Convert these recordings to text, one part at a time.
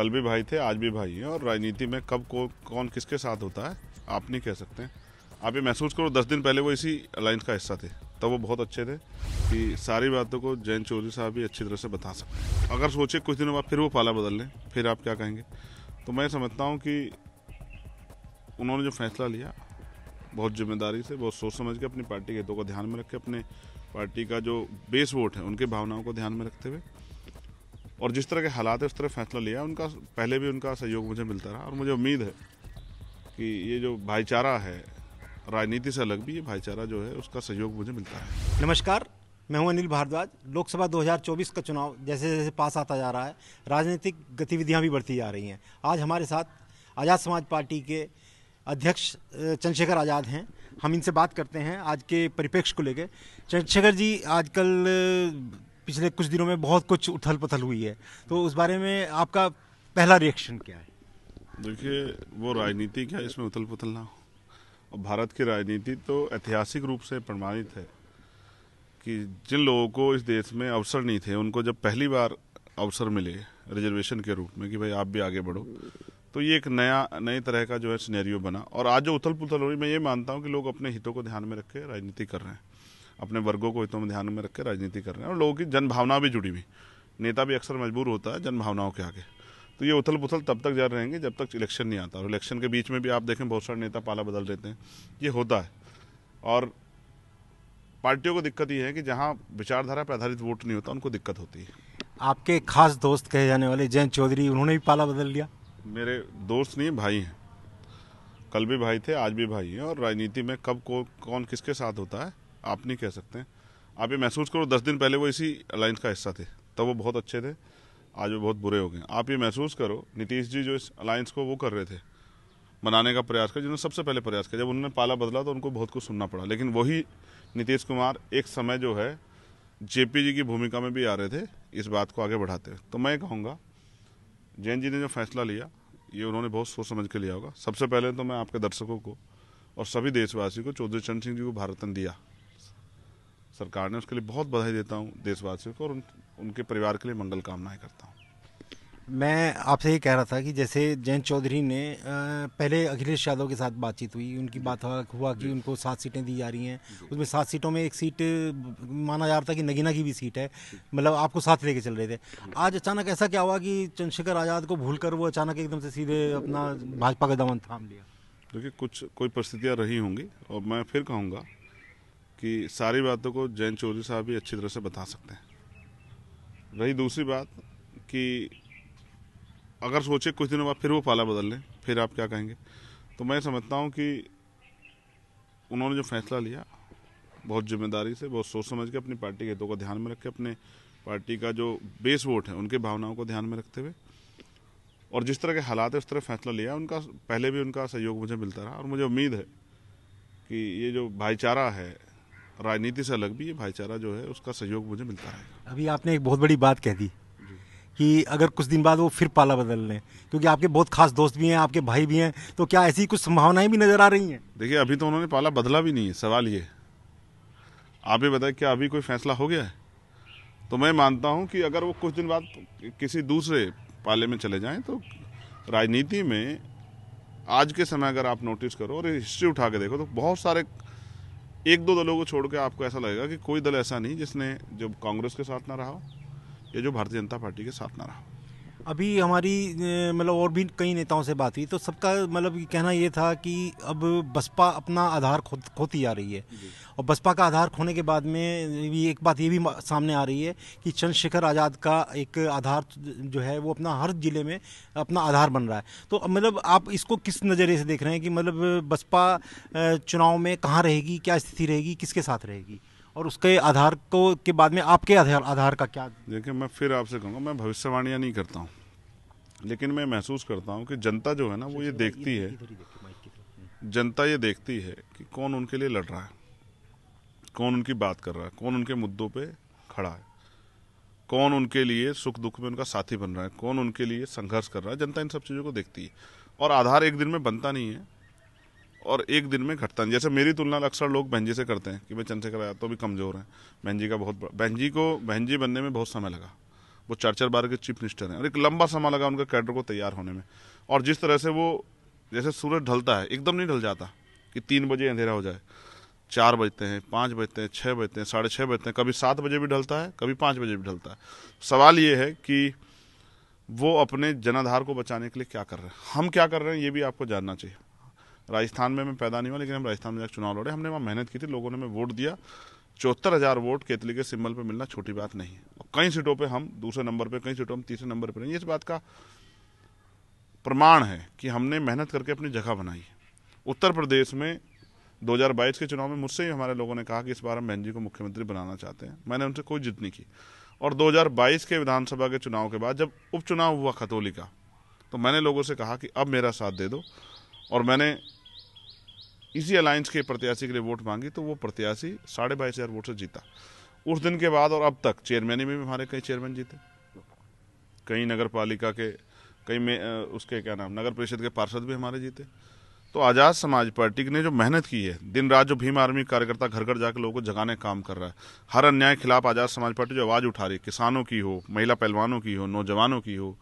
कल भी भाई थे आज भी भाई हैं और राजनीति में कब को कौन किसके साथ होता है आप नहीं कह सकते आप ये महसूस करो दस दिन पहले वो इसी अलायंस का हिस्सा थे तब वो बहुत अच्छे थे कि सारी बातों को जैन चौधरी साहब भी अच्छी तरह से बता सकते अगर सोचे कुछ दिनों बाद फिर वो पाला बदल लें फिर आप क्या कहेंगे तो मैं समझता हूँ कि उन्होंने जो फैसला लिया बहुत जिम्मेदारी से बहुत सोच समझ के अपनी पार्टी के हितों को ध्यान में रख के अपने पार्टी का जो बेस वोट है उनकी भावनाओं को ध्यान में रखते हुए और जिस तरह के हालात है उस तरह फैसला लिया उनका पहले भी उनका सहयोग मुझे मिलता रहा और मुझे उम्मीद है कि ये जो भाईचारा है राजनीति से अलग भी ये भाईचारा जो है उसका सहयोग मुझे मिलता है नमस्कार मैं हूं अनिल भारद्वाज लोकसभा 2024 का चुनाव जैसे जैसे पास आता जा रहा है राजनीतिक गतिविधियां भी बढ़ती जा रही हैं आज हमारे साथ आज़ाद समाज पार्टी के अध्यक्ष चंद्रशेखर आज़ाद हैं हम इनसे बात करते हैं आज के परिप्रेक्ष्य को लेकर चंद्रशेखर जी आजकल पिछले कुछ दिनों में बहुत कुछ उथल पथल हुई है तो उस बारे में आपका पहला रिएक्शन क्या है देखिए वो राजनीति क्या इसमें उथल पुथल ना हो और भारत की राजनीति तो ऐतिहासिक रूप से प्रमाणित है कि जिन लोगों को इस देश में अवसर नहीं थे उनको जब पहली बार अवसर मिले रिजर्वेशन के रूप में कि भाई आप भी आगे बढ़ो तो ये एक नया नई तरह का जो है सिनेरियो बना और आज जो उथल पुथल हो रही मैं ये मानता हूँ कि लोग अपने हितों को ध्यान में रख के राजनीति कर रहे हैं अपने वर्गों को हितों में ध्यान में रख के राजनीति कर रहे हैं और लोगों की जनभावना भी जुड़ी हुई नेता भी अक्सर मजबूर होता है जनभावनाओं के आगे तो ये उथल पुथल तब तक जारी रहेंगे जब तक इलेक्शन नहीं आता और इलेक्शन के बीच में भी आप देखें बहुत सारे नेता पाला बदल रहते हैं ये होता है और पार्टियों को दिक्कत ये है कि जहाँ विचारधारा पर आधारित वोट नहीं होता उनको दिक्कत होती है आपके खास दोस्त कहे जाने वाले जयंत चौधरी उन्होंने भी पाला बदल लिया मेरे दोस्त नहीं भाई हैं कल भी भाई थे आज भी भाई हैं और राजनीति में कब को कौन किसके साथ होता है आप नहीं कह सकते आप ये महसूस करो दस दिन पहले वो इसी अलायंस का हिस्सा थे तब वो बहुत अच्छे थे आज वो बहुत बुरे हो गए आप ये महसूस करो नीतीश जी जो इस अलायंस को वो कर रहे थे बनाने का प्रयास किया जिन्होंने सबसे पहले प्रयास किया जब उन्होंने पाला बदला तो उनको बहुत कुछ सुनना पड़ा लेकिन वही नीतीश कुमार एक समय जो है जेपी जी की भूमिका में भी आ रहे थे इस बात को आगे बढ़ाते तो मैं कहूँगा जैन जी ने जो फैसला लिया ये उन्होंने बहुत सोच समझ के लिया होगा सबसे पहले तो मैं आपके दर्शकों को और सभी देशवासियों को चौधरी चरण सिंह जी को भारतन दिया सरकार ने उसके लिए बहुत बधाई देता हूँ देशवासियों को और उन, उनके परिवार के लिए मंगल कामनाएं करता हूँ मैं आपसे ये कह रहा था कि जैसे जयंत चौधरी ने पहले अखिलेश यादव के साथ बातचीत हुई उनकी बात हुआ कि उनको सात सीटें दी जा रही हैं उसमें सात सीटों में एक सीट माना जा रहा था कि नगीना की भी सीट है मतलब आपको साथ लेके चल रहे थे आज अचानक ऐसा क्या हुआ कि चंद्रशेखर आज़ाद को भूल कर वो अचानक एकदम से सीधे अपना भाजपा का दमन थाम लिया देखिए कुछ कोई परिस्थितियाँ रही होंगी और मैं फिर कहूँगा कि सारी बातों को जैन चौधरी साहब भी अच्छी तरह से बता सकते हैं रही दूसरी बात कि अगर सोचे कुछ दिनों बाद फिर वो पाला बदल लें फिर आप क्या कहेंगे तो मैं समझता हूँ कि उन्होंने जो फैसला लिया बहुत जिम्मेदारी से बहुत सोच समझ के अपनी पार्टी के हितों को ध्यान में रख के अपने पार्टी का जो बेस वोट है उनकी भावनाओं को ध्यान में रखते हुए और जिस तरह के हालात है उस तरह फैसला लिया उनका पहले भी उनका सहयोग मुझे मिलता रहा और मुझे उम्मीद है कि ये जो भाईचारा है राजनीति से अलग भी ये भाईचारा जो है उसका सहयोग मुझे मिलता है अभी आपने एक बहुत बड़ी बात कह दी कि अगर कुछ दिन बाद वो फिर पाला बदल लें क्योंकि आपके बहुत खास दोस्त भी हैं आपके भाई भी हैं तो क्या ऐसी कुछ संभावनाएं भी नज़र आ रही हैं देखिए अभी तो उन्होंने पाला बदला भी नहीं है सवाल ये आप ये बताए क्या अभी कोई फैसला हो गया है तो मैं मानता हूँ कि अगर वो कुछ दिन बाद किसी दूसरे पाले में चले जाएँ तो राजनीति में आज के समय अगर आप नोटिस करो और हिस्ट्री उठा के देखो तो बहुत सारे एक दो दलों को छोड़ के आपको ऐसा लगेगा कि कोई दल ऐसा नहीं जिसने जो कांग्रेस के साथ ना रहा हो या जो भारतीय जनता पार्टी के साथ ना रहा हो अभी हमारी मतलब और भी कई नेताओं से बात हुई तो सबका मतलब कहना ये था कि अब बसपा अपना आधार खो खोती जा रही है और बसपा का आधार खोने के बाद में भी एक बात ये भी सामने आ रही है कि चंद्रशेखर आज़ाद का एक आधार जो है वो अपना हर जिले में अपना आधार बन रहा है तो मतलब आप इसको किस नज़रिए से देख रहे हैं कि मतलब बसपा चुनाव में कहाँ रहेगी क्या स्थिति रहेगी किसके साथ रहेगी और उसके आधार को के बाद में आपके आधार आधार का क्या देखिए मैं फिर आपसे कहूँगा मैं भविष्यवाणियाँ नहीं करता हूँ लेकिन मैं महसूस करता हूँ कि जनता जो है ना वो ये देखती है हम्म। जनता ये देखती है कि कौन उनके लिए लड़ रहा है कौन उनकी बात कर रहा है कौन उनके मुद्दों पर खड़ा है कौन उनके लिए सुख दुख में उनका साथी बन रहा है कौन उनके लिए संघर्ष कर रहा है जनता इन सब चीज़ों को देखती है और आधार एक दिन में बनता नहीं है और एक दिन में घटता नहीं जैसे मेरी तुलना अक्सर लोग जी से करते हैं कि मैं चंद से कराया तो भी कमज़ोर है बहनजी का बहुत जी को बहनजी बनने में बहुत समय लगा वो चार चार बार के चीफ मिनिस्टर हैं और एक लंबा समय लगा उनका कैडर को तैयार होने में और जिस तरह से वो जैसे सूरज ढलता है एकदम नहीं ढल जाता कि तीन बजे अंधेरा हो जाए चार बजते हैं पाँच बजते हैं छः बजते हैं साढ़े छः बजते हैं कभी सात बजे भी ढलता है कभी पाँच बजे भी ढलता है सवाल ये है कि वो अपने जनाधार को बचाने के लिए क्या कर रहे हैं हम क्या कर रहे हैं ये भी आपको जानना चाहिए राजस्थान में मैं पैदा नहीं हुआ लेकिन हम राजस्थान में जाकर चुनाव लड़े हमने वहाँ मेहनत की थी लोगों ने हमें वोट दिया चौहत्तर हज़ार वोट केतली के सिंबल पर मिलना छोटी बात नहीं है और कई सीटों पर हम दूसरे नंबर पर कई सीटों हम तीसरे नंबर पर नहीं इस बात का प्रमाण है कि हमने मेहनत करके अपनी जगह बनाई उत्तर प्रदेश में 2022 के चुनाव में मुझसे ही हमारे लोगों ने कहा कि इस बार हम बहन जी को मुख्यमंत्री बनाना चाहते हैं मैंने उनसे कोई जिद नहीं की और 2022 के विधानसभा के चुनाव के बाद जब उपचुनाव हुआ खतौली का तो मैंने लोगों से कहा कि अब मेरा साथ दे दो और मैंने इसी अलायंस के प्रत्याशी के लिए वोट मांगी तो वो प्रत्याशी साढ़े बाईस हज़ार वोट से जीता उस दिन के बाद और अब तक चेयरमैन में भी हमारे कई चेयरमैन जीते कई नगर पालिका के कई में उसके क्या नाम नगर परिषद के पार्षद भी हमारे जीते तो आज़ाद समाज पार्टी ने जो मेहनत की है दिन रात जो भीम आर्मी कार्यकर्ता घर घर जाकर लोगों को जगाने का काम कर रहा है हर अन्याय के खिलाफ आज़ाद समाज पार्टी जो आवाज़ उठा रही है किसानों की हो महिला पहलवानों की हो नौजवानों की हो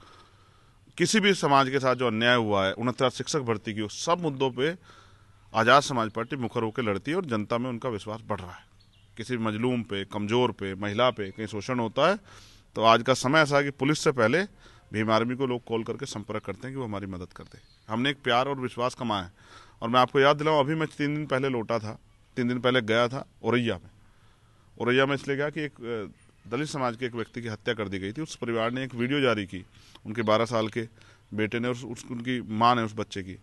किसी भी समाज के साथ जो अन्याय हुआ है उनहत्तर शिक्षक भर्ती की हो सब मुद्दों पर आज़ाद समाज पार्टी मुखर होकर लड़ती है और जनता में उनका विश्वास बढ़ रहा है किसी मजलूम पे कमज़ोर पे महिला पे कहीं शोषण होता है तो आज का समय ऐसा है कि पुलिस से पहले भीम आर्मी को लोग कॉल करके संपर्क करते हैं कि वो हमारी मदद कर दे हमने एक प्यार और विश्वास कमाया है और मैं आपको याद दिलाऊँ अभी मैं तीन दिन पहले लौटा था तीन दिन पहले गया था औरैया में औरैया में इसलिए गया कि एक दलित समाज के एक व्यक्ति की हत्या कर दी गई थी उस परिवार ने एक वीडियो जारी की उनके बारह साल के बेटे ने और उस, उनकी माँ ने उस बच्चे की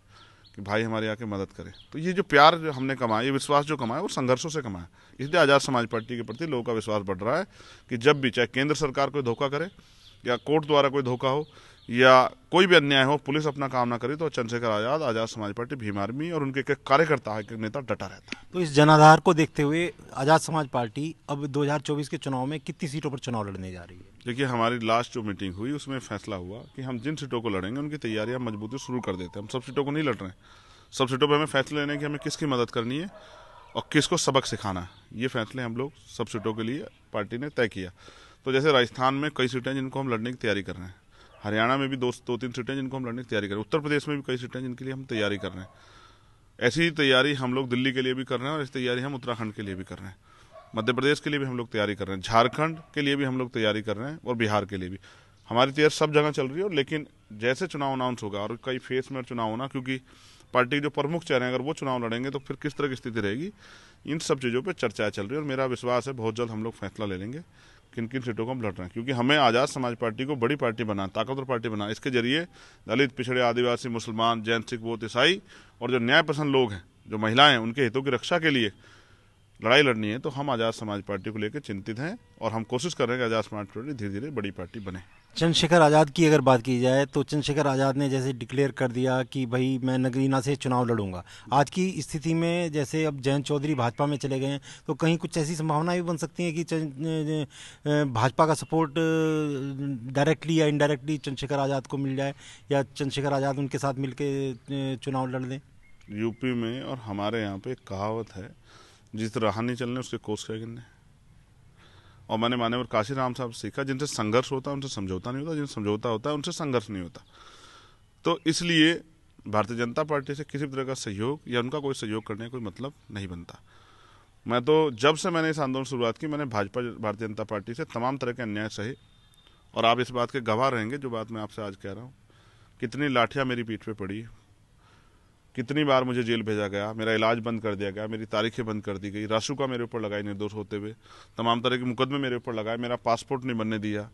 कि भाई हमारे आके मदद करें तो ये जो प्यार जो हमने कमाया ये विश्वास जो कमाया वो संघर्षों से कमाया इसलिए आज़ाद समाज पार्टी के प्रति लोगों का विश्वास बढ़ रहा है कि जब भी चाहे केंद्र सरकार कोई धोखा करे या कोर्ट द्वारा कोई धोखा हो या कोई भी अन्याय हो पुलिस अपना काम ना करे तो चंद्रशेखर आजाद आजाद समाज पार्टी भीम आर्मी और उनके कार्यकर्ता एक नेता डटा रहता है तो इस जनाधार को देखते हुए आजाद समाज पार्टी अब 2024 के चुनाव में कितनी सीटों पर चुनाव लड़ने जा रही है देखिए हमारी लास्ट जो मीटिंग हुई उसमें फैसला हुआ कि हम जिन सीटों को लड़ेंगे उनकी तैयारियां मजबूती शुरू कर देते हैं हम सब सीटों को नहीं लड़ रहे हैं सब सीटों पर हमें फैसले लेने कि हमें किसकी मदद करनी है और किसको सबक सिखाना है ये फैसले हम लोग सब सीटों के लिए पार्टी ने तय किया तो जैसे राजस्थान में कई सीटें जिनको हम लड़ने की तैयारी कर रहे हैं हरियाणा में भी दो दो तीन सीटें जिनको हम लड़ने की तैयारी कर रहे हैं उत्तर प्रदेश में भी कई सीटें जिनके लिए हम तैयारी कर रहे हैं ऐसी तैयारी हम लोग दिल्ली के लिए भी कर रहे हैं और ऐसी तैयारी हम उत्तराखंड के लिए भी कर रहे हैं मध्य प्रदेश के लिए भी हम लोग तैयारी कर रहे हैं झारखंड के लिए भी हम लोग तैयारी कर रहे हैं और बिहार के लिए भी हमारी तैयारी तो सब जगह चल रही है और लेकिन जैसे चुनाव अनाउंस होगा और कई फेस में चुनाव होना क्योंकि पार्टी जो प्रमुख चेहरे हैं अगर वो चुनाव लड़ेंगे तो फिर किस तरह की स्थिति रहेगी इन सब चीज़ों पर चर्चा चल रही है और मेरा विश्वास है बहुत जल्द हम लोग फैसला ले लेंगे किन किन सीटों को हम लड़ रहे हैं क्योंकि हमें आज़ाद समाज पार्टी को बड़ी पार्टी बना ताकतवर पार्टी बना इसके जरिए दलित पिछड़े आदिवासी मुसलमान जैन सिख बौद्ध ईसाई और जो न्याय पसंद लोग हैं जो महिलाएं हैं उनके हितों की रक्षा के लिए लड़ाई लड़नी है तो हम आज़ाद समाज पार्टी को लेकर चिंतित हैं और हम कोशिश कर रहे हैं कि आज़ाद समाज पार्टी धीरे धीरे बड़ी पार्टी बने चंद्रशेखर आज़ाद की अगर बात की जाए तो चंद्रशेखर आज़ाद ने जैसे डिक्लेयर कर दिया कि भाई मैं नगरीना से चुनाव लड़ूंगा आज की स्थिति में जैसे अब जयंत चौधरी भाजपा में चले गए हैं तो कहीं कुछ ऐसी संभावनाएं भी बन सकती हैं कि भाजपा का सपोर्ट डायरेक्टली या इनडायरेक्टली चंद्रशेखर आज़ाद को मिल जाए या चंद्रशेखर आज़ाद उनके साथ मिलकर चुनाव लड़ दें यूपी में और हमारे यहाँ पे कहावत है जिस राह नहीं चलने उसके कोर्स क्या गिनने और मैंने मानेवर काशी राम साहब सीखा जिनसे संघर्ष होता है उनसे समझौता नहीं होता जिनसे समझौता होता है उनसे संघर्ष नहीं होता तो इसलिए भारतीय जनता पार्टी से किसी भी तरह का सहयोग या उनका कोई सहयोग करने का कोई मतलब नहीं बनता मैं तो जब से मैंने इस आंदोलन शुरुआत की मैंने भाजपा भारतीय जनता पार्टी से तमाम तरह के अन्याय सहे और आप इस बात के गवाह रहेंगे जो बात मैं आपसे आज कह रहा हूँ कितनी लाठियाँ मेरी पीठ पर पड़ी कितनी बार मुझे जेल भेजा गया मेरा इलाज बंद कर दिया गया मेरी तारीखें बंद कर दी गई का मेरे ऊपर लगाई निर्दोष होते हुए तमाम तरह के मुकदमे मेरे ऊपर लगाए मेरा पासपोर्ट नहीं बनने दिया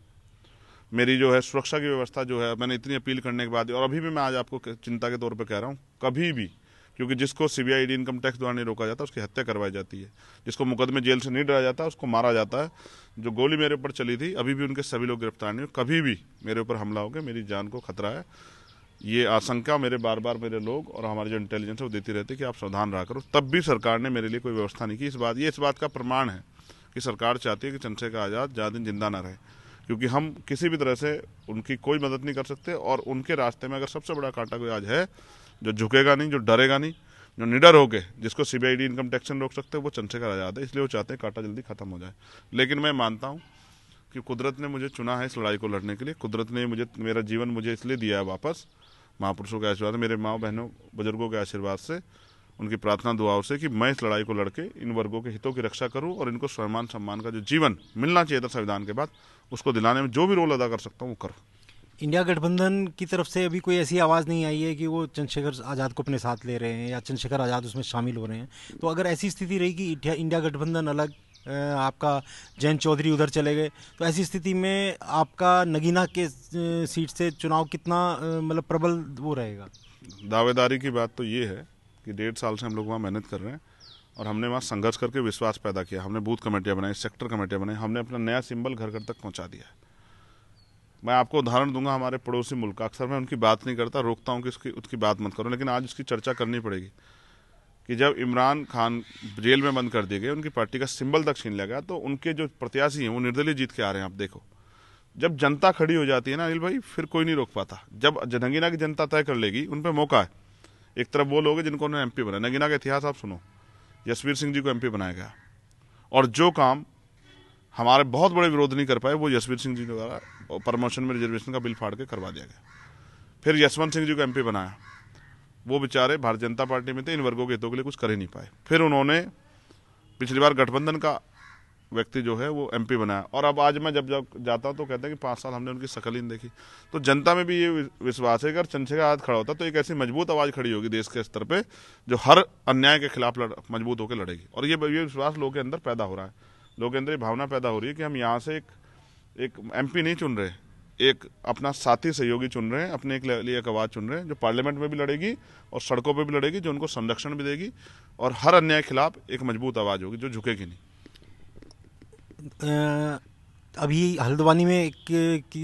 मेरी जो है सुरक्षा की व्यवस्था जो है मैंने इतनी अपील करने के बाद और अभी भी मैं आज आपको चिंता के तौर पर कह रहा हूँ कभी भी क्योंकि जिसको सी बी इनकम टैक्स द्वारा नहीं रोका जाता उसकी हत्या करवाई जाती है जिसको मुकदमे जेल से नहीं डरा जाता उसको मारा जाता है जो गोली मेरे ऊपर चली थी अभी भी उनके सभी लोग गिरफ्तार नहीं हो कभी भी मेरे ऊपर हमला हो गया मेरी जान को खतरा है ये आशंका मेरे बार बार मेरे लोग और हमारे जो इंटेलिजेंस है वो देती रहती है कि आप सावधान रहा करो तब भी सरकार ने मेरे लिए कोई व्यवस्था नहीं की इस बात ये इस बात का प्रमाण है कि सरकार चाहती है कि चंद्रशेखर आज़ाद ज़्यादा दिन जिंदा ना रहे क्योंकि हम किसी भी तरह से उनकी कोई मदद नहीं कर सकते और उनके रास्ते में अगर सबसे बड़ा कांटा कोई आज है जो झुकेगा नहीं जो डरेगा नहीं जो निडर हो गए जिसको सीबीआईडी इनकम टैक्स रोक सकते हैं वो चंद्रशेखर आज़ाद है इसलिए वो चाहते हैं कांटा जल्दी खत्म हो जाए लेकिन मैं मानता हूँ कि कुदरत ने मुझे चुना है इस लड़ाई को लड़ने के लिए कुदरत ने मुझे मेरा जीवन मुझे इसलिए दिया है वापस महापुरुषों के आशीर्वाद मेरे माँ बहनों बुजुर्गों के आशीर्वाद से उनकी प्रार्थना दुआओं से कि मैं इस लड़ाई को लड़के इन वर्गों के हितों की रक्षा करूं और इनको सम्मान सम्मान का जो जीवन मिलना चाहिए था संविधान के बाद उसको दिलाने में जो भी रोल अदा कर सकता हूं वो करूं इंडिया गठबंधन की तरफ से अभी कोई ऐसी आवाज़ नहीं आई है कि वो चंद्रशेखर आज़ाद को अपने साथ ले रहे हैं या चंद्रशेखर आज़ाद उसमें शामिल हो रहे हैं तो अगर ऐसी स्थिति रही कि इंडिया गठबंधन अलग आपका जैन चौधरी उधर चले गए तो ऐसी स्थिति में आपका नगीना के सीट से चुनाव कितना मतलब प्रबल वो रहेगा दावेदारी की बात तो ये है कि डेढ़ साल से हम लोग वहाँ मेहनत कर रहे हैं और हमने वहाँ संघर्ष करके विश्वास पैदा किया हमने बूथ कमेटियाँ बनाई सेक्टर कमेटियाँ बनाई हमने अपना नया सिंबल घर घर तक पहुँचा दिया है मैं आपको उदाहरण दूंगा हमारे पड़ोसी मुल्क अक्सर मैं उनकी बात नहीं करता रोकता हूँ कि उसकी उसकी बात मत करो लेकिन आज उसकी चर्चा करनी पड़ेगी कि जब इमरान खान जेल में बंद कर दिए गए उनकी पार्टी का सिंबल तक छीन लिया गया तो उनके जो प्रत्याशी हैं वो निर्दलीय जीत के आ रहे हैं आप देखो जब जनता खड़ी हो जाती है ना अनिल भाई फिर कोई नहीं रोक पाता जब नगीना की जनता तय कर लेगी उन पर मौका है एक तरफ वो लोग हैं जिनको उन्होंने एम बनाया नगीना का इतिहास आप सुनो जसवीर सिंह जी को एम बनाया गया और जो काम हमारे बहुत बड़े विरोध नहीं कर पाए वो जसवीर सिंह जी द्वारा प्रमोशन में रिजर्वेशन का बिल फाड़ के करवा दिया गया फिर यशवंत सिंह जी को एमपी बनाया वो बेचारे भारतीय जनता पार्टी में थे इन वर्गों के हितों के लिए कुछ कर ही नहीं पाए फिर उन्होंने पिछली बार गठबंधन का व्यक्ति जो है वो एमपी बनाया और अब आज मैं जब जब जाता हूँ तो कहते हैं कि पाँच साल हमने उनकी शकल देखी तो जनता में भी ये विश्वास है कि अगर चंद्रशेखर आज खड़ा होता तो एक ऐसी मजबूत आवाज़ खड़ी होगी देश के स्तर पर जो हर अन्याय के खिलाफ लड़ मजबूत होकर लड़ेगी और ये ये विश्वास लोगों के अंदर पैदा हो रहा है लोगों के अंदर ये भावना पैदा हो रही है कि हम यहाँ से एक एक एम नहीं चुन रहे एक अपना साथी सहयोगी चुन रहे हैं अपने एक लिए एक आवाज़ चुन रहे हैं जो पार्लियामेंट में भी लड़ेगी और सड़कों पर भी लड़ेगी जो उनको संरक्षण भी देगी और हर अन्याय के खिलाफ एक मजबूत आवाज़ होगी जो झुकेगी नहीं अभी हल्द्वानी में एक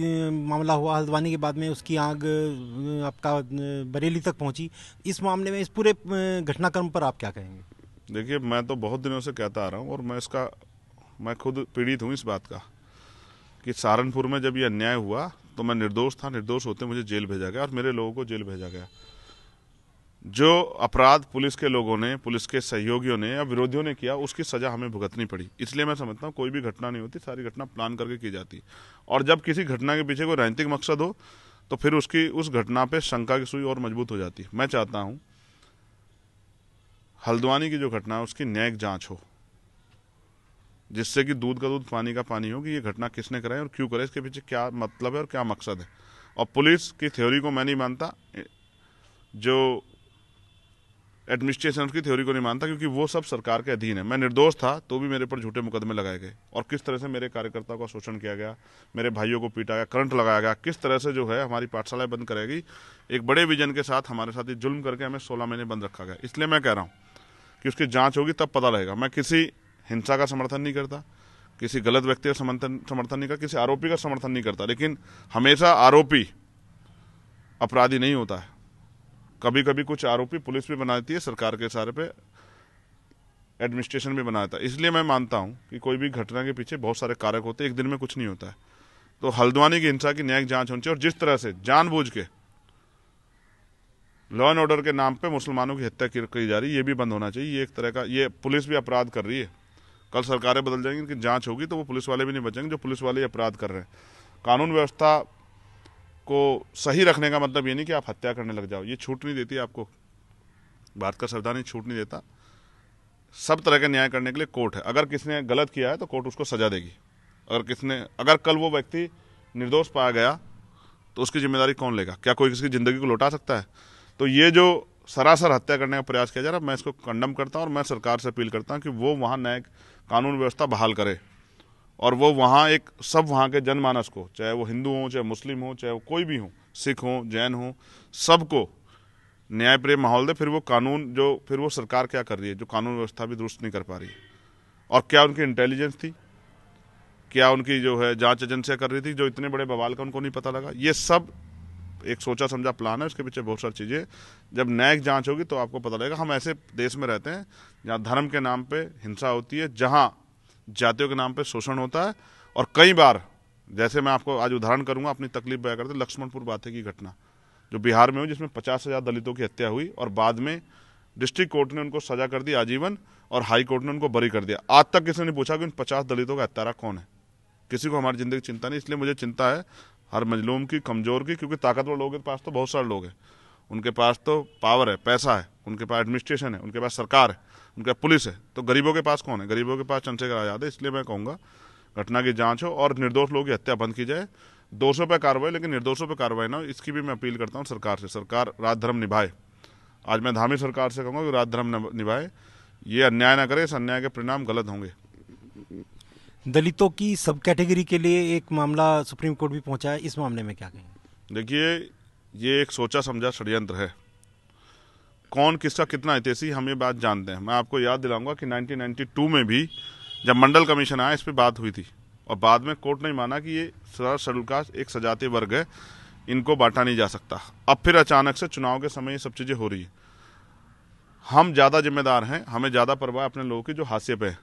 मामला हुआ हल्द्वानी के बाद में उसकी आग आपका बरेली तक पहुंची इस मामले में इस पूरे घटनाक्रम पर आप क्या कहेंगे देखिए मैं तो बहुत दिनों से कहता आ रहा हूँ और मैं इसका मैं खुद पीड़ित हूँ इस बात का कि सहारनपुर में जब ये अन्याय हुआ तो मैं निर्दोष था निर्दोष होते मुझे जेल भेजा गया और मेरे लोगों को जेल भेजा गया जो अपराध पुलिस के लोगों ने पुलिस के सहयोगियों ने या विरोधियों ने किया उसकी सज़ा हमें भुगतनी पड़ी इसलिए मैं समझता हूँ कोई भी घटना नहीं होती सारी घटना प्लान करके की जाती और जब किसी घटना के पीछे कोई राजनीतिक मकसद हो तो फिर उसकी उस घटना पे शंका की सुई और मजबूत हो जाती मैं चाहता हूँ हल्द्वानी की जो घटना है उसकी न्यायिक जाँच हो जिससे कि दूध का दूध पानी का पानी हो कि ये घटना किसने कराई और क्यों कराई इसके पीछे क्या मतलब है और क्या मकसद है और पुलिस की थ्योरी को मैं नहीं मानता जो एडमिनिस्ट्रेशन की थ्योरी को नहीं मानता क्योंकि वो सब सरकार के अधीन है मैं निर्दोष था तो भी मेरे पर झूठे मुकदमे लगाए गए और किस तरह से मेरे कार्यकर्ताओं का शोषण किया गया मेरे भाइयों को पीटा गया करंट लगाया गया किस तरह से जो है हमारी पाठशालाएं बंद करेगी एक बड़े विजन के साथ हमारे साथ ही जुल्म करके हमें सोलह महीने बंद रखा गया इसलिए मैं कह रहा हूँ कि उसकी जाँच होगी तब पता रहेगा मैं किसी हिंसा का समर्थन नहीं करता किसी गलत व्यक्ति का समर्थन समर्थन नहीं करता किसी आरोपी का समर्थन नहीं करता लेकिन हमेशा आरोपी अपराधी नहीं होता है कभी कभी कुछ आरोपी पुलिस भी बना देती है सरकार के इशारे पे एडमिनिस्ट्रेशन भी बना देता है इसलिए मैं मानता हूँ कि कोई भी घटना के पीछे बहुत सारे कारक होते हैं एक दिन में कुछ नहीं होता है तो हल्द्वानी की हिंसा की न्यायिक जाँच होनी चाहिए और जिस तरह से जानबूझ के लॉ एंड ऑर्डर के नाम पे मुसलमानों की हत्या की जा रही है ये भी बंद होना चाहिए ये एक तरह का ये पुलिस भी अपराध कर रही है कल सरकारें बदल जाएंगी इनकी जाँच होगी तो वो पुलिस वाले भी नहीं बचेंगे जो पुलिस वाले अपराध कर रहे हैं कानून व्यवस्था को सही रखने का मतलब ये नहीं कि आप हत्या करने लग जाओ ये छूट नहीं देती आपको भारत का संविधान ही छूट नहीं देता सब तरह के न्याय करने के लिए कोर्ट है अगर किसने गलत किया है तो कोर्ट उसको सजा देगी अगर किसने अगर कल वो व्यक्ति निर्दोष पाया गया तो उसकी जिम्मेदारी कौन लेगा क्या कोई किसी की ज़िंदगी को लौटा सकता है तो ये जो सरासर हत्या करने का प्रयास किया जा रहा है मैं इसको कंडम करता हूँ और मैं सरकार से अपील करता हूँ कि वो वहाँ न्यायिक कानून व्यवस्था बहाल करे और वो वहाँ एक सब वहाँ के जनमानस को चाहे वो हिंदू हों चाहे मुस्लिम हों चाहे वो कोई भी हो सिख हों जैन हों सबको न्याय माहौल दे फिर वो कानून जो फिर वो सरकार क्या कर रही है जो कानून व्यवस्था भी दुरुस्त नहीं कर पा रही है और क्या उनकी इंटेलिजेंस थी क्या उनकी जो है जांच एजेंसियाँ कर रही थी जो इतने बड़े बवाल का उनको नहीं पता लगा ये सब एक सोचा समझा प्लान है उसके पीछे बहुत सारी चीज़ें जब न्यायिक जांच होगी तो आपको पता लगेगा हम ऐसे देश में रहते हैं जहाँ धर्म के नाम पे हिंसा होती है जहाँ जातियों के नाम पे शोषण होता है और कई बार जैसे मैं आपको आज उदाहरण करूँगा अपनी तकलीफ बया करते लक्ष्मणपुर बाथे की घटना जो बिहार में हुई जिसमें पचास हज़ार दलितों की हत्या हुई और बाद में डिस्ट्रिक्ट कोर्ट ने उनको सजा कर दी आजीवन और हाई कोर्ट ने उनको बरी कर दिया आज तक किसी ने पूछा कि उन पचास दलितों का हत्यारा कौन है किसी को हमारी ज़िंदगी चिंता नहीं इसलिए मुझे चिंता है हर मजलूम की कमज़ोर की क्योंकि ताकतवर लोगों के पास तो बहुत सारे लोग हैं उनके पास तो पावर है पैसा है उनके पास एडमिनिस्ट्रेशन है उनके पास सरकार है उनके पास पुलिस है तो गरीबों के पास कौन है गरीबों के पास चंद्रशेखर आजाद है इसलिए मैं कहूँगा घटना की जाँच हो और निर्दोष लोगों की हत्या बंद की जाए दोषों पर कार्रवाई लेकिन निर्दोषों पर कार्रवाई ना हो इसकी भी मैं अपील करता हूँ सरकार से सरकार राजधर्म निभाए आज मैं धामी सरकार से कहूँगा कि राजधर्म धर्म निभाए ये अन्याय ना करे इस अन्याय के परिणाम गलत होंगे दलितों की सब कैटेगरी के लिए एक मामला सुप्रीम कोर्ट भी पहुंचा है इस मामले में क्या कहेंगे देखिए ये एक सोचा समझा षडयंत्र है कौन किसका कितना ऐतिहासिक हम ये बात जानते हैं मैं आपको याद दिलाऊंगा कि 1992 में भी जब मंडल कमीशन आया इस पर बात हुई थी और बाद में कोर्ट ने माना कि ये सारा शेड्यूल का एक सजाती वर्ग है इनको बांटा नहीं जा सकता अब फिर अचानक से चुनाव के समय ये सब चीज़ें हो रही है हम ज़्यादा जिम्मेदार हैं हमें ज़्यादा परवाह अपने लोगों की जो हाशिए पे है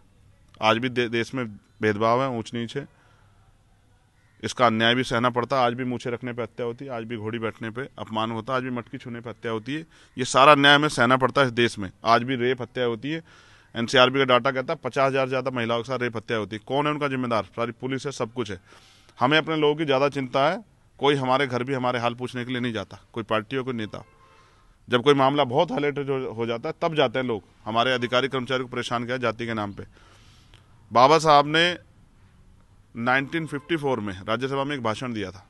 आज भी दे, देश में भेदभाव है ऊंच नीच है इसका अन्याय भी सहना पड़ता आज भी मूछे रखने पर हत्या होती है आज भी घोड़ी बैठने पर अपमान होता आज भी मटकी छूने पर हत्या होती है ये सारा अन्याय हमें सहना पड़ता है इस देश में आज भी रेप हत्या होती है एनसीआरबी का डाटा कहता है पचास हज़ार ज़्यादा महिलाओं के साथ रेप हत्या होती है कौन है उनका जिम्मेदार सारी पुलिस है सब कुछ है हमें अपने लोगों की ज़्यादा चिंता है कोई हमारे घर भी हमारे हाल पूछने के लिए नहीं जाता कोई पार्टी हो कोई नेता जब कोई मामला बहुत हाईलाइट हो जाता है तब जाते हैं लोग हमारे अधिकारी कर्मचारी को परेशान किया जाति के नाम पर बाबा साहब ने 1954 में राज्यसभा में एक भाषण दिया था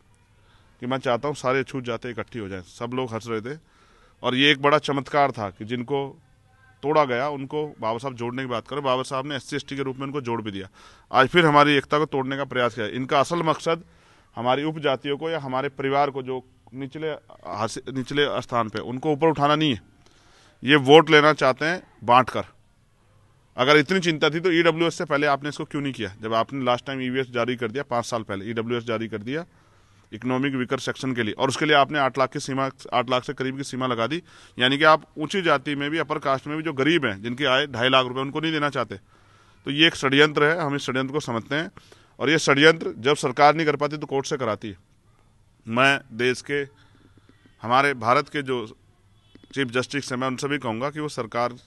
कि मैं चाहता हूँ सारे छूट जाते इकट्ठी हो जाए सब लोग हंस रहे थे और ये एक बड़ा चमत्कार था कि जिनको तोड़ा गया उनको बाबा साहब जोड़ने की बात करें बाबा साहब ने एस सी के रूप में उनको जोड़ भी दिया आज फिर हमारी एकता को तोड़ने का प्रयास किया इनका असल मकसद हमारी उपजातियों को या हमारे परिवार को जो निचले निचले स्थान पे उनको ऊपर उठाना नहीं है ये वोट लेना चाहते हैं बांट कर अगर इतनी चिंता थी तो ई e से पहले आपने इसको क्यों नहीं किया जब आपने लास्ट टाइम ई जारी कर दिया पाँच साल पहले ई e जारी कर दिया इकोनॉमिक विकर सेक्शन के लिए और उसके लिए आपने आठ लाख की सीमा आठ लाख से करीब की सीमा लगा दी यानी कि आप ऊंची जाति में भी अपर कास्ट में भी जो गरीब हैं जिनकी आय ढाई लाख रुपए उनको नहीं देना चाहते तो ये एक षड्यंत्र है हम इस षड्यंत्र को समझते हैं और ये षड्यंत्र जब सरकार नहीं कर पाती तो कोर्ट से कराती है मैं देश के हमारे भारत के जो चीफ जस्टिस हैं मैं उनसे भी कहूँगा कि वो सरकार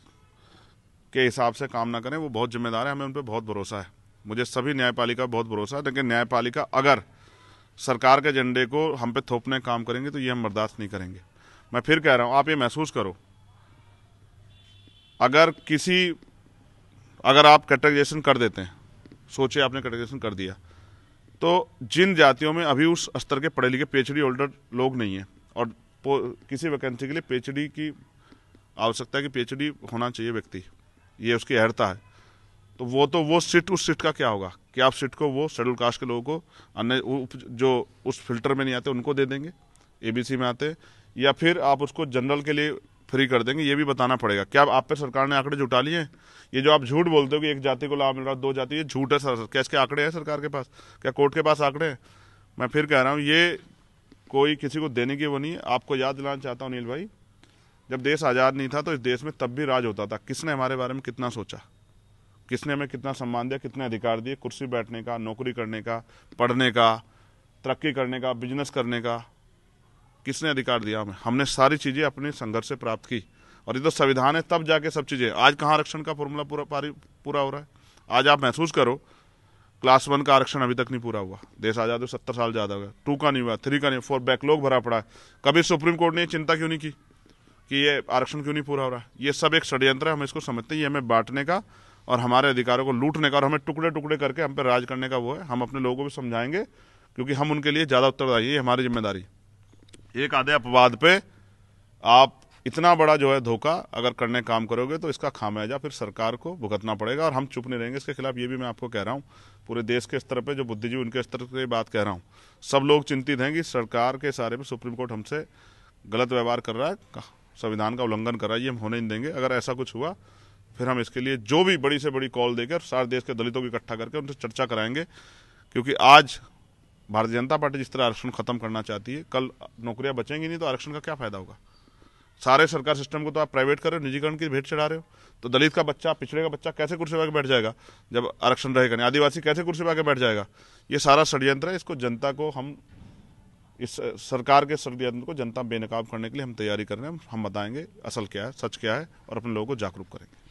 के हिसाब से काम ना करें वो बहुत जिम्मेदार है हमें उन पर बहुत भरोसा है मुझे सभी न्यायपालिका पर बहुत भरोसा है लेकिन न्यायपालिका अगर सरकार के एजेंडे को हम पे थोपने काम करेंगे तो ये हम बर्दाश्त नहीं करेंगे मैं फिर कह रहा हूँ आप ये महसूस करो अगर किसी अगर आप कैटेगराइजेशन कर देते हैं सोचे आपने कैटेगराइजेशन कर दिया तो जिन जातियों में अभी उस स्तर के पढ़े लिखे पी होल्डर लोग नहीं हैं और किसी वैकेंसी के लिए पी की आवश्यकता है कि पी होना चाहिए व्यक्ति ये उसकी अहरता है तो वो तो वो सीट उस सीट का क्या होगा कि आप सीट को वो शेड्यूल कास्ट के लोगों को अन्य जो उस फिल्टर में नहीं आते उनको दे देंगे ए में आते या फिर आप उसको जनरल के लिए फ्री कर देंगे ये भी बताना पड़ेगा क्या आप पे सरकार ने आंकड़े जुटा लिए ये जो आप झूठ बोलते हो कि एक जाति को लाभ मिल रहा है दो जाति ये झूठ है सर क्या इसके आंकड़े हैं सरकार के पास क्या कोर्ट के पास आंकड़े हैं मैं फिर कह रहा हूँ ये कोई किसी को देने की वो नहीं है आपको याद दिलाना चाहता हूँ अनिल भाई जब देश आज़ाद नहीं था तो इस देश में तब भी राज होता था किसने हमारे बारे में कितना सोचा किसने हमें कितना सम्मान दिया कितने अधिकार दिए कुर्सी बैठने का नौकरी करने का पढ़ने का तरक्की करने का बिजनेस करने का किसने अधिकार दिया हमें हमने सारी चीज़ें अपने संघर्ष से प्राप्त की और ये तो संविधान है तब जाके सब चीज़ें आज कहाँ आरक्षण का फॉर्मूला पूरा पारी पूरा हो रहा है आज आप महसूस करो क्लास वन का आरक्षण अभी तक नहीं पूरा हुआ देश आज़ाद हो सत्तर साल ज़्यादा हो गया टू का नहीं हुआ थ्री का नहीं फोर बैकलॉग भरा पड़ा है कभी सुप्रीम कोर्ट ने चिंता क्यों नहीं की कि ये आरक्षण क्यों नहीं पूरा हो रहा है ये सब एक षड्यंत्र है हम इसको समझते हैं ये हमें बांटने का और हमारे अधिकारों को लूटने का और हमें टुकड़े टुकड़े करके हम पर राज करने का वो है हम अपने लोगों को भी समझाएंगे क्योंकि हम उनके लिए ज़्यादा उत्तरदायी है ये हमारी जिम्मेदारी एक आधे अपवाद पे आप इतना बड़ा जो है धोखा अगर करने काम करोगे तो इसका खामियाजा फिर सरकार को भुगतना पड़ेगा और हम चुप नहीं रहेंगे इसके खिलाफ ये भी मैं आपको कह रहा हूँ पूरे देश के स्तर पर जो बुद्धिजीवी उनके स्तर पर बात कह रहा हूँ सब लोग चिंतित हैं कि सरकार के सारे में सुप्रीम कोर्ट हमसे गलत व्यवहार कर रहा है संविधान का उल्लंघन कराइए ये हम होने नहीं देंगे अगर ऐसा कुछ हुआ फिर हम इसके लिए जो भी बड़ी से बड़ी कॉल देकर सारे देश के दलितों को इकट्ठा करके उनसे चर्चा कराएंगे क्योंकि आज भारतीय जनता पार्टी जिस तरह आरक्षण खत्म करना चाहती है कल नौकरियां बचेंगी नहीं तो आरक्षण का क्या फायदा होगा सारे सरकार सिस्टम को तो आप प्राइवेट कर रहे हो निजीकरण की भेंट चढ़ा रहे हो तो दलित का बच्चा पिछड़े का बच्चा कैसे कुर्सी पर बैठ जाएगा जब आरक्षण रहेगा नहीं आदिवासी कैसे कुर्सी पर बैठ जाएगा ये सारा षड्यंत्र है इसको जनता को हम इस सरकार के षडयंत्र को जनता बेनकाब करने के लिए हम तैयारी कर रहे हैं हम बताएंगे असल क्या है सच क्या है और अपने लोगों को जागरूक करेंगे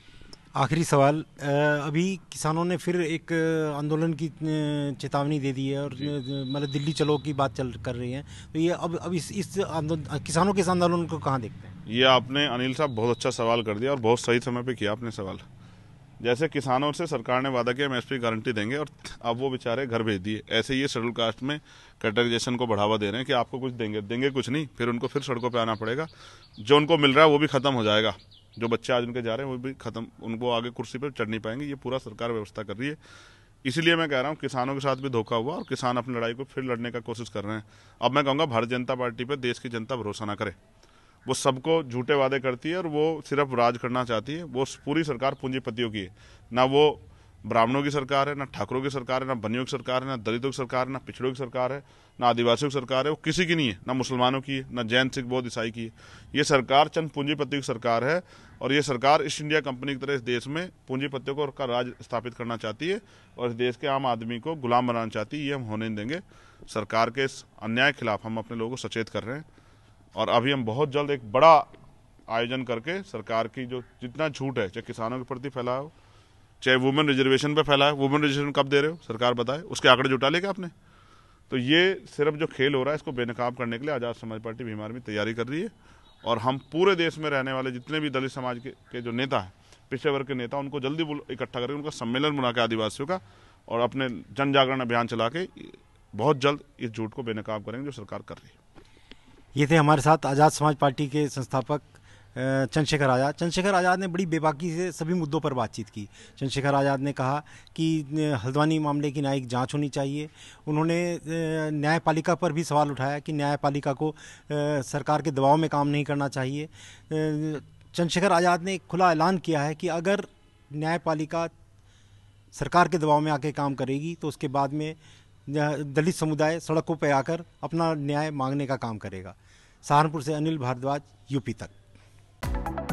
आखिरी सवाल अभी किसानों ने फिर एक आंदोलन की चेतावनी दे दी है और मतलब दिल्ली चलो की बात चल कर रही है तो ये अब अब इस इस आंदोलन किसानों के इस आंदोलन को कहाँ देखते हैं ये आपने अनिल साहब बहुत अच्छा सवाल कर दिया और बहुत सही समय पे किया आपने सवाल जैसे किसानों से सरकार ने वादा किया एमएसपी गारंटी देंगे और अब वो बेचारे घर भेज दिए ऐसे ये शेड्यूल कास्ट में कैटेगराइजेशन को बढ़ावा दे रहे हैं कि आपको कुछ देंगे देंगे कुछ नहीं फिर उनको फिर सड़कों पर आना पड़ेगा जो उनको मिल रहा है वो भी खत्म हो जाएगा जो बच्चे आज उनके जा रहे हैं वो भी खत्म उनको आगे कुर्सी पर चढ़ नहीं पाएंगे ये पूरा सरकार व्यवस्था कर रही है इसीलिए मैं कह रहा हूँ किसानों के साथ भी धोखा हुआ और किसान अपनी लड़ाई को फिर लड़ने का कोशिश कर रहे हैं अब मैं कहूँगा भारतीय जनता पार्टी पर देश की जनता भरोसा ना करे वो सबको झूठे वादे करती है और वो सिर्फ राज करना चाहती है वो पूरी सरकार पूंजीपतियों की है ना वो ब्राह्मणों की सरकार है ना ठाकुरों की सरकार है ना बनियों की सरकार है ना दलितों की सरकार है ना पिछड़ों की सरकार है ना आदिवासियों की सरकार है वो किसी की नहीं है ना मुसलमानों की है ना जैन सिख बौद्ध ईसाई की है ये सरकार चंद पूंजीपतियों की सरकार है और ये सरकार ईस्ट इंडिया कंपनी की तरह इस देश में पूंजीपतियों को का राज स्थापित करना चाहती है और इस देश के आम आदमी को गुलाम बनाना चाहती है ये हम होने देंगे सरकार के इस अन्याय के खिलाफ हम अपने लोगों को सचेत कर रहे हैं और अभी हम बहुत जल्द एक बड़ा आयोजन करके सरकार की जो जितना छूट है चाहे किसानों के प्रति हो चाहे वुमेन रिजर्वेशन पे फैलाए वुमेन रिजर्वेशन कब दे रहे हो सरकार बताए उसके आंकड़े जुटा लेगा आपने तो ये सिर्फ जो खेल हो रहा है इसको बेनकाब करने के लिए आज़ाद समाज पार्टी बीमार में तैयारी कर रही है और हम पूरे देश में रहने वाले जितने भी दलित समाज के, के जो नेता हैं पिछड़े वर्ग के नेता उनको जल्दी इकट्ठा करके उनका सम्मेलन बुला के आदिवासियों का और अपने जन जागरण अभियान चला के बहुत जल्द इस झूठ को बेनकाब करेंगे जो सरकार कर रही है ये थे हमारे साथ आज़ाद समाज पार्टी के संस्थापक चंद्रशेखर आज़ाद चंद्रशेखर आज़ाद ने बड़ी बेबाकी से सभी मुद्दों पर बातचीत की चंद्रशेखर आज़ाद ने कहा कि हल्द्वानी मामले की न्यायिक जांच होनी चाहिए उन्होंने न्यायपालिका पर भी सवाल उठाया कि न्यायपालिका को सरकार के दबाव में काम नहीं करना चाहिए चंद्रशेखर आज़ाद ने एक खुला ऐलान किया है कि अगर न्यायपालिका सरकार के दबाव में आके काम करेगी तो उसके बाद में दलित समुदाय सड़कों पर आकर अपना न्याय मांगने का काम करेगा सहारनपुर से अनिल भारद्वाज यूपी तक